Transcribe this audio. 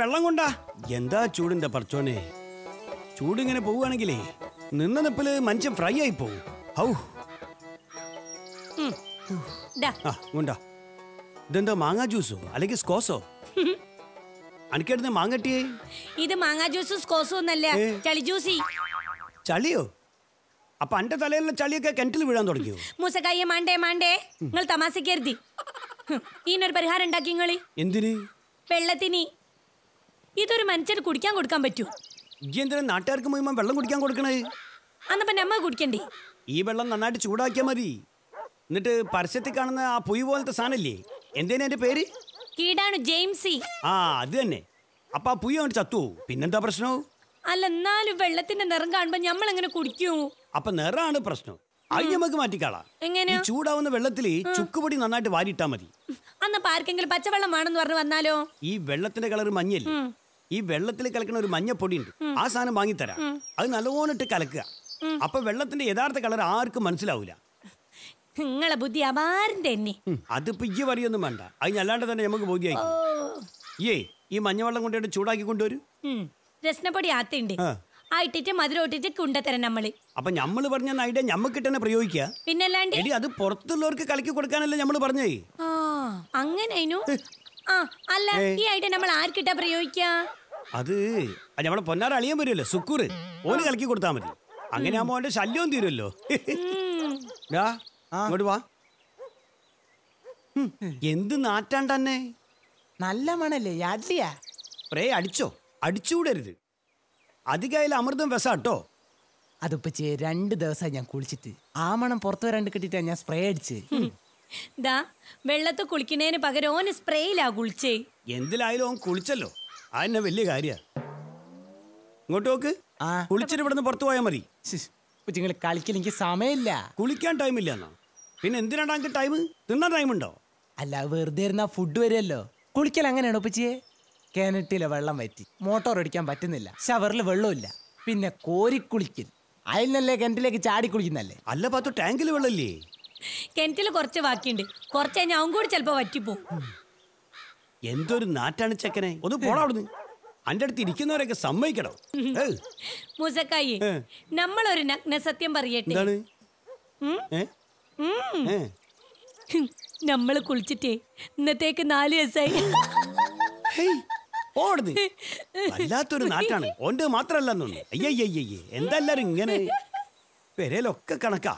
വെള്ളം കൊണ്ടാ എന്താ ചൂടിന്റെ പറച്ചോനെ ചൂടിങ്ങനെ പോവുകയാണെങ്കിലേ നിന്ന നിപ്പില് മനുഷ്യൻ ഫ്രൈ ആയി പോവും ഇതെന്തോ മാങ്ങ ഇതെന്താ ജ്യൂസോ അല്ലെങ്കിൽ സ്കോസോ അനക്കെടുത്ത് മാങ്ങട്ടിയേ ഇത് മാങ്ങ ജ്യൂസും സ്കോസും ഒന്നല്ല ചളി ജ്യൂസി ചളിയോ അപ്പൊ അണ്ട തലയിലുള്ള ചളിയൊക്കെ കിണറ്റിൽ വീഴാൻ തുടങ്ങിയോ മൂസക്കായ മാണ്ടേ മാണ്ടേ നിങ്ങൾ തമാശക്കരുതി ഈനൊരു പരിഹാരം ഉണ്ടാക്കിങ്ങളി എന്തിന് ഇതൊരു മനുഷ്യന് കുടിക്കാൻ കൊടുക്കാൻ പറ്റൂ എന്തിനാ നാട്ടുകാർക്ക് മുഴുവൻ വെള്ളം കുടിക്കാൻ കൊടുക്കണേ അന്നപ്പോ നമ്മ കുടിക്കണ്ടേ ഈ വെള്ളം നന്നായിട്ട് ചൂടാക്കിയാ മതി എന്നിട്ട് പരസ്യത്തിൽ കാണുന്ന ആ പുയ് പോലത്തെ സാധനല്ലേ എന്തേനാ എന്റെ പേര് കീടാണു ജെയിംസി ആ അത് തന്നെ അപ്പൊ ആ പുയ് അങ്ങോട്ട് ചത്തു പിന്നെന്താ പ്രശ്നവും അല്ല എന്നാലും വെള്ളത്തിന്റെ നിറം കാണുമ്പോ നമ്മൾ എങ്ങനെ കുടിക്കൂ അപ്പൊ നിറാണ് പ്രശ്നം അത് നമുക്ക് മാറ്റിക്കാളാ എങ്ങനെ ചൂടാവുന്ന വെള്ളത്തിൽ ചുക്കുപൊടി നന്നായിട്ട് വാരിട്ടാ മതി അന്നപ്പോ ആർക്കെങ്കിലും പച്ചവെള്ളം വേണമെന്ന് പറഞ്ഞു വന്നാലോ ഈ വെള്ളത്തിന്റെ കളർ മഞ്ഞല്ലേ ഈ വെള്ളത്തിൽ കലക്കുന്ന ഒരു മഞ്ഞപ്പൊടി ഉണ്ട് ആ സാധനം വാങ്ങിത്തരാം അത് നല്ലോണം ഇട്ട് കലക്കുക അപ്പൊ വെള്ളത്തിന്റെ യഥാർത്ഥ കളർ ആർക്കും മനസ്സിലാവൂല നിങ്ങളെ ബുദ്ധി അപാരം തന്നെ അതിപ്പോ ഈ വഴിയൊന്നും വേണ്ട അത് അല്ലാണ്ട് തന്നെ നമുക്ക് ബോധ്യായി ഏ ഈ മഞ്ഞവെള്ളം കൊണ്ടുപോയിട്ട് ചൂടാക്കി കൊണ്ടുവരും രസനപ്പൊടി ആത്തുണ്ട് ആ ഇട്ടിട്ട് മധുരം ഇട്ടിട്ട് കുണ്ടത്തരം നമ്മള് അപ്പൊ നമ്മള് പറഞ്ഞ ഐഡിയ ഞമ്മക്ക് തന്നെ പ്രയോഗിക്കുക പിന്നല്ലാണ്ട് എടി അത് പുറത്തുള്ളവർക്ക് കളിക്ക് കൊടുക്കാനല്ലേ നമ്മള് പറഞ്ഞേ അങ്ങനെ ആ അല്ല ഈ ഐഡിയ നമ്മൾ ആർക്കിട്ടാ പ്രയോഗിക്ക അത് നമ്മളെ പൊന്നാറ അളിയാൻ വരുമല്ലോ സുക്കൂർ ഓന് കളിക്ക് കൊടുത്താ മതി അങ്ങനെ ആ മോന്റെ ശല്യവും തീരുമല്ലോ വാ എന്ത് നാറ്റാണ്ടന്നെ തന്നെ നല്ല മണല്ലേ യാദ്രിയാ പ്രേ അടിച്ചോ അടിച്ചുകൂടരുത് അധികം അതിൽ അമൃതം വിസ കേട്ടോ രണ്ട് ദിവസമായി ഞാൻ കുളിച്ചിട്ട് ആമണം പുറത്തു വരാണ്ട് കിട്ടിട്ടാ ഞാൻ സ്പ്രേ അടിച്ച് ദാ വെള്ളത്ത് കുളിക്കുന്നതിന് പകരം ഓന് സ്പ്രേയിലാ കുളിച്ചേ എന്തിലായാലും ഓൻ കുളിച്ചല്ലോ അതെന്നെ വലിയ കാര്യ ഇങ്ങോട്ട് നോക്ക് കുളിച്ചിട്ട് ഇവിടെ നിന്ന് പുറത്തു പോയാൽ മതി നിങ്ങൾ കളിക്കലെനിക്ക് സമയമില്ല കുളിക്കാൻ ടൈം എന്നാ പിന്നെ എന്തിനാണ് ടൈം തിന്നാൻ ടൈം ഉണ്ടോ അല്ല വെറുതെ ഇരുന്നാ ഫുഡ് വരുമല്ലോ കുളിക്കൽ അങ്ങനെയാണോ പച്ചിയെ കിണറ്റിലെ വെള്ളം വറ്റി മോട്ടോർ അടിക്കാൻ പറ്റുന്നില്ല ഷവറിൽ വെള്ളമില്ല പിന്നെ കോരിക്കുളിക്കൽ അയലിനല്ലേ കിണറ്റിലേക്ക് ചാടി കുളിക്കുന്നല്ലേ അല്ല പാത്തു ടാങ്കിൽ വെള്ളമില്ലേ കിണറ്റിൽ കുറച്ച് ബാക്കിയുണ്ട് കുറച്ച് കഴിഞ്ഞാൽ അവൻ കൂടി ചിലപ്പോ വറ്റിപ്പോ എന്തൊരു നാറ്റാണ് ചെക്കനെ ഒന്ന് പോടാ അവിടുന്ന് അന്റെ അടുത്ത് ഇരിക്കുന്നവരൊക്കെ സമ്മതിക്കണോ മുസക്കായി നമ്മളൊരു നഗ്ന സത്യം പറയട്ടെ നമ്മള് കുളിച്ചിട്ടേ ഇന്നത്തേക്ക് നാല് ദിവസമായി പോടുന്നു വല്ലാത്തൊരു നാട്ടാണ് ഓൻ്റെ മാത്രമല്ലെന്നു അയ്യയ്യയ്യേ എന്താ ഇങ്ങനെ പെരയിലൊക്കെ കണക്കാ